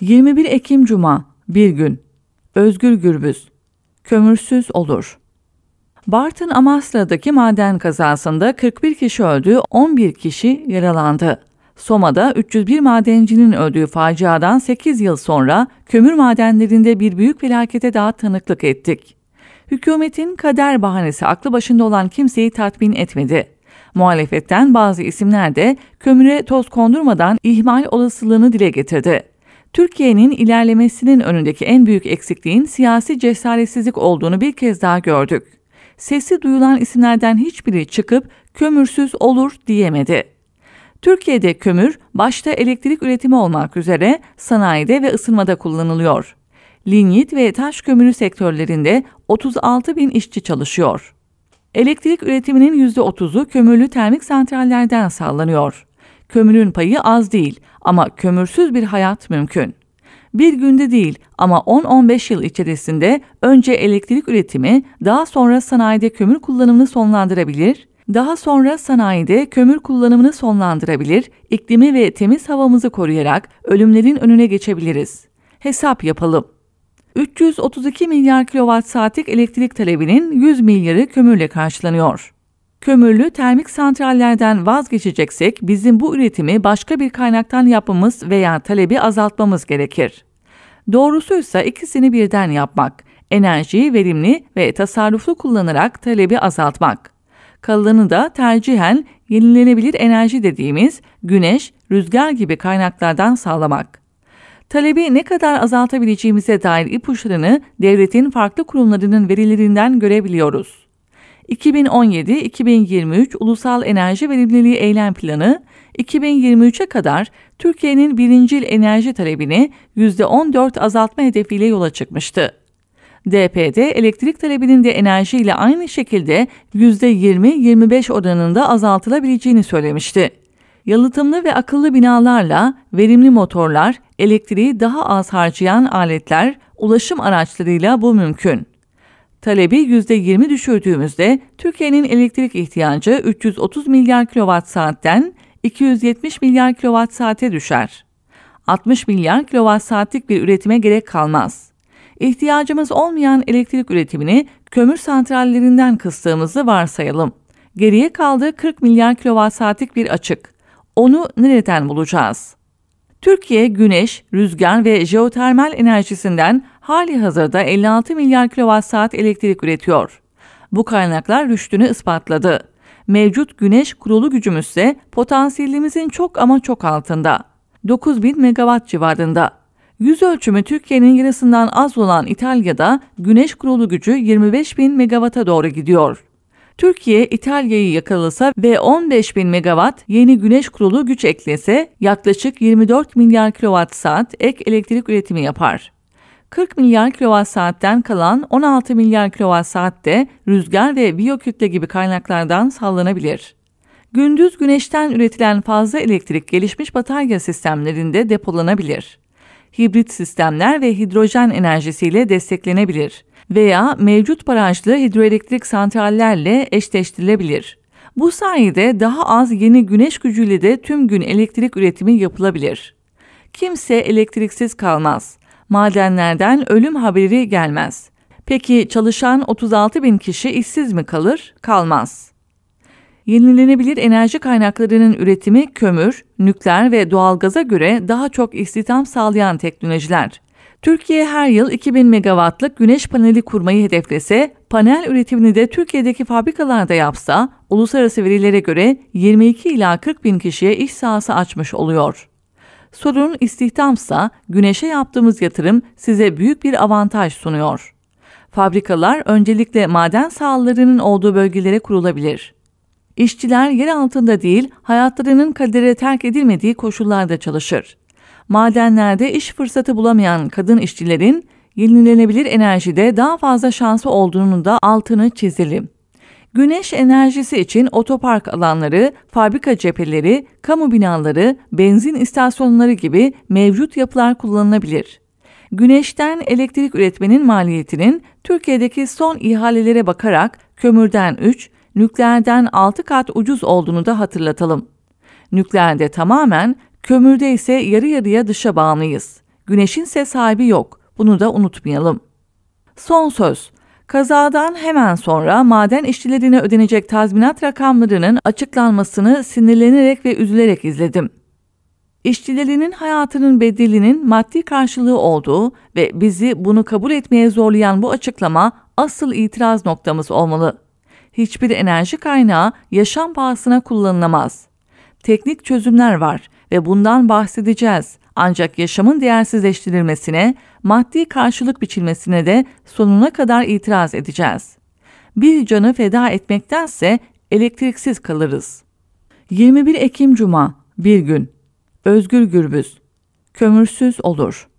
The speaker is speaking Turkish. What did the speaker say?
21 Ekim Cuma, bir gün. Özgür Gürbüz. Kömürsüz olur. Bartın Amasra'daki maden kazasında 41 kişi öldü, 11 kişi yaralandı. Soma'da 301 madencinin öldüğü faciadan 8 yıl sonra kömür madenlerinde bir büyük felakete daha tanıklık ettik. Hükümetin kader bahanesi aklı başında olan kimseyi tatmin etmedi. Muhalefetten bazı isimler de kömüre toz kondurmadan ihmal olasılığını dile getirdi. Türkiye'nin ilerlemesinin önündeki en büyük eksikliğin siyasi cesaretsizlik olduğunu bir kez daha gördük. Sesi duyulan isimlerden hiçbiri çıkıp kömürsüz olur diyemedi. Türkiye'de kömür başta elektrik üretimi olmak üzere sanayide ve ısınmada kullanılıyor. Linyit ve taş kömürü sektörlerinde 36 bin işçi çalışıyor. Elektrik üretiminin %30'u kömürlü termik santrallerden sağlanıyor. Kömürün payı az değil ama kömürsüz bir hayat mümkün. Bir günde değil ama 10-15 yıl içerisinde önce elektrik üretimi, daha sonra sanayide kömür kullanımını sonlandırabilir, daha sonra sanayide kömür kullanımını sonlandırabilir, iklimi ve temiz havamızı koruyarak ölümlerin önüne geçebiliriz. Hesap yapalım. 332 milyar kilowatt saatlik elektrik talebinin 100 milyarı kömürle karşılanıyor kömürlü termik santrallerden vazgeçeceksek bizim bu üretimi başka bir kaynaktan yapmamız veya talebi azaltmamız gerekir. Doğrusuysa ikisini birden yapmak, enerjiyi verimli ve tasarruflu kullanarak talebi azaltmak. Kalanı da tercihen yenilenebilir enerji dediğimiz güneş, rüzgar gibi kaynaklardan sağlamak. Talebi ne kadar azaltabileceğimize dair ipuçlarını devletin farklı kurumlarının verilerinden görebiliyoruz. 2017-2023 Ulusal Enerji Verimliliği Eylem Planı 2023'e kadar Türkiye'nin birincil enerji talebini %14 azaltma hedefiyle yola çıkmıştı. DPD elektrik talebinin de enerji ile aynı şekilde %20-25 oranında azaltılabileceğini söylemişti. Yalıtımlı ve akıllı binalarla verimli motorlar, elektriği daha az harcayan aletler, ulaşım araçlarıyla bu mümkün. Talebi %20 düşürdüğümüzde Türkiye'nin elektrik ihtiyacı 330 milyar kilowatt saatten 270 milyar kilowatt saate düşer. 60 milyar kilowatt saatlik bir üretime gerek kalmaz. İhtiyacımız olmayan elektrik üretimini kömür santrallerinden kıstığımızı varsayalım. Geriye kaldı 40 milyar kilowatt saatlik bir açık. Onu nereden bulacağız? Türkiye güneş, rüzgar ve jeotermal enerjisinden hali hazırda 56 milyar saat elektrik üretiyor. Bu kaynaklar rüştünü ispatladı. Mevcut güneş kurulu gücümüz ise potansiyelimizin çok ama çok altında. 9000 megawatt civarında. Yüz ölçümü Türkiye'nin yarısından az olan İtalya'da güneş kurulu gücü 25 bin megawata doğru gidiyor. Türkiye İtalya'yı yakalasa ve 15 bin megawatt yeni güneş kurulu güç eklese yaklaşık 24 milyar kilowatt saat ek elektrik üretimi yapar. 40 milyar kilovat saatten kalan 16 milyar kilovat saat rüzgar ve biyokütle gibi kaynaklardan sallanabilir. Gündüz güneşten üretilen fazla elektrik gelişmiş batarya sistemlerinde depolanabilir. Hibrit sistemler ve hidrojen enerjisiyle desteklenebilir veya mevcut barajlı hidroelektrik santrallerle eşleştirilebilir. Bu sayede daha az yeni güneş gücüyle de tüm gün elektrik üretimi yapılabilir. Kimse elektriksiz kalmaz madenlerden ölüm haberi gelmez. Peki çalışan 36 bin kişi işsiz mi kalır? Kalmaz. Yenilenebilir enerji kaynaklarının üretimi kömür, nükleer ve doğalgaza göre daha çok istihdam sağlayan teknolojiler. Türkiye her yıl 2000 megawattlık güneş paneli kurmayı hedeflese, panel üretimini de Türkiye'deki fabrikalarda yapsa, uluslararası verilere göre 22 ila 40 bin kişiye iş sahası açmış oluyor. Sorun istihdamsa güneşe yaptığımız yatırım size büyük bir avantaj sunuyor. Fabrikalar öncelikle maden sahalarının olduğu bölgelere kurulabilir. İşçiler yer altında değil, hayatlarının kadere terk edilmediği koşullarda çalışır. Madenlerde iş fırsatı bulamayan kadın işçilerin yenilenebilir enerjide daha fazla şansı olduğunu da altını çizelim. Güneş enerjisi için otopark alanları, fabrika cepheleri, kamu binaları, benzin istasyonları gibi mevcut yapılar kullanılabilir. Güneşten elektrik üretmenin maliyetinin Türkiye'deki son ihalelere bakarak kömürden 3, nükleerden 6 kat ucuz olduğunu da hatırlatalım. Nükleerde tamamen, kömürde ise yarı yarıya dışa bağımlıyız. Güneşin ise sahibi yok. Bunu da unutmayalım. Son söz Kazadan hemen sonra maden işçilerine ödenecek tazminat rakamlarının açıklanmasını sinirlenerek ve üzülerek izledim. İşçilerinin hayatının bedelinin maddi karşılığı olduğu ve bizi bunu kabul etmeye zorlayan bu açıklama asıl itiraz noktamız olmalı. Hiçbir enerji kaynağı yaşam pahasına kullanılamaz. Teknik çözümler var ve bundan bahsedeceğiz. Ancak yaşamın değersizleştirilmesine, maddi karşılık biçilmesine de sonuna kadar itiraz edeceğiz. Bir canı feda etmektense elektriksiz kalırız. 21 Ekim Cuma, bir gün. Özgür Gürbüz. Kömürsüz olur.